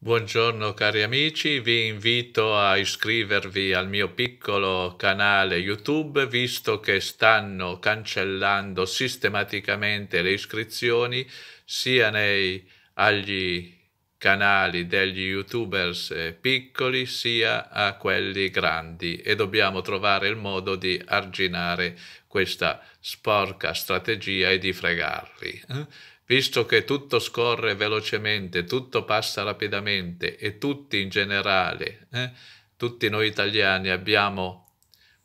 Buongiorno cari amici, vi invito a iscrivervi al mio piccolo canale YouTube visto che stanno cancellando sistematicamente le iscrizioni sia nei, agli canali degli youtubers eh, piccoli sia a quelli grandi e dobbiamo trovare il modo di arginare questa sporca strategia e di fregarli. Eh? visto che tutto scorre velocemente, tutto passa rapidamente e tutti in generale, eh, tutti noi italiani abbiamo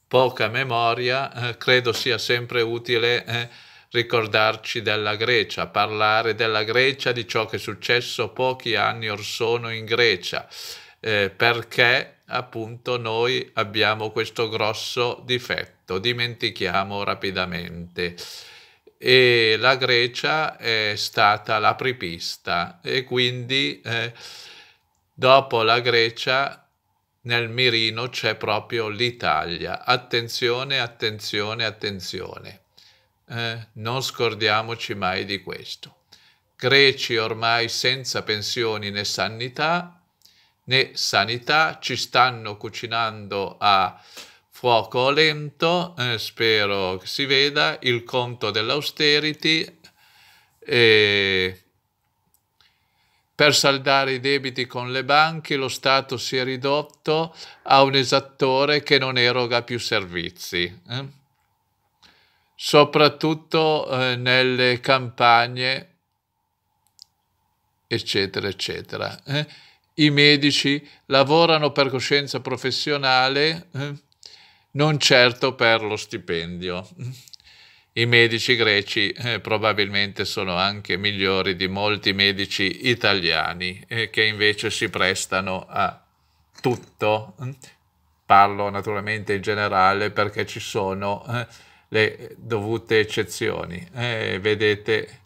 poca memoria, eh, credo sia sempre utile eh, ricordarci della Grecia, parlare della Grecia, di ciò che è successo pochi anni or sono in Grecia, eh, perché appunto noi abbiamo questo grosso difetto, dimentichiamo rapidamente e la Grecia è stata l'apripista e quindi eh, dopo la Grecia nel mirino c'è proprio l'Italia. Attenzione, attenzione, attenzione. Eh, non scordiamoci mai di questo. Greci ormai senza pensioni né sanità, né sanità ci stanno cucinando a fuoco lento, eh, spero che si veda, il conto dell'austerity, eh, per saldare i debiti con le banche lo Stato si è ridotto a un esattore che non eroga più servizi, eh? soprattutto eh, nelle campagne, eccetera, eccetera. Eh? I medici lavorano per coscienza professionale. Eh non certo per lo stipendio. I medici greci eh, probabilmente sono anche migliori di molti medici italiani eh, che invece si prestano a tutto. Parlo naturalmente in generale perché ci sono eh, le dovute eccezioni. Eh, vedete,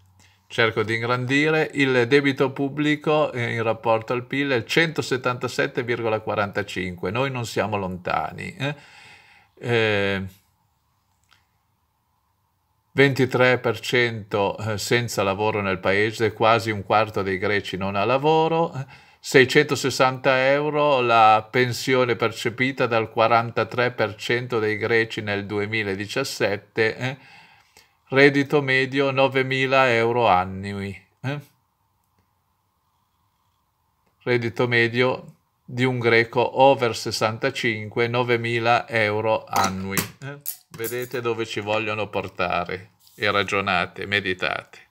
cerco di ingrandire, il debito pubblico eh, in rapporto al PIL è il 177,45. Noi non siamo lontani. Eh eh, 23% eh, senza lavoro nel paese, quasi un quarto dei greci non ha lavoro, 660 eh, euro la pensione percepita dal 43% dei greci nel 2017, eh? reddito medio 9.000 euro annui. Eh? Reddito medio di un greco over 65 9.000 euro annui. Eh? Vedete dove ci vogliono portare e ragionate, meditate.